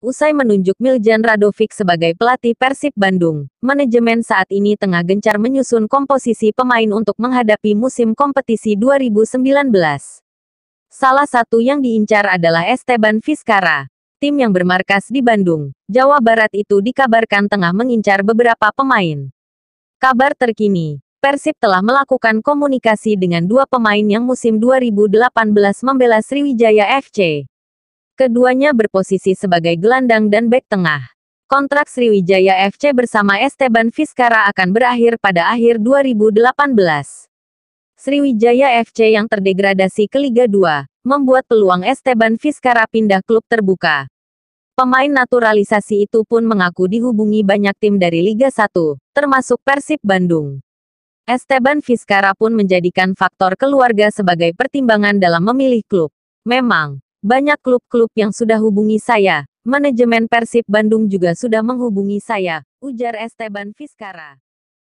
Usai menunjuk Miljan Radovic sebagai pelatih Persib Bandung, manajemen saat ini tengah gencar menyusun komposisi pemain untuk menghadapi musim kompetisi 2019. Salah satu yang diincar adalah Esteban Vizcara. Tim yang bermarkas di Bandung, Jawa Barat itu dikabarkan tengah mengincar beberapa pemain. Kabar terkini, Persib telah melakukan komunikasi dengan dua pemain yang musim 2018 membela Sriwijaya FC. Keduanya berposisi sebagai gelandang dan bek tengah. Kontrak Sriwijaya FC bersama Esteban Vizcara akan berakhir pada akhir 2018. Sriwijaya FC yang terdegradasi ke Liga 2, membuat peluang Esteban Vizcara pindah klub terbuka. Pemain naturalisasi itu pun mengaku dihubungi banyak tim dari Liga 1, termasuk Persib Bandung. Esteban Vizcara pun menjadikan faktor keluarga sebagai pertimbangan dalam memilih klub. Memang, banyak klub-klub yang sudah hubungi saya, manajemen Persib Bandung juga sudah menghubungi saya, ujar Esteban Fiskara.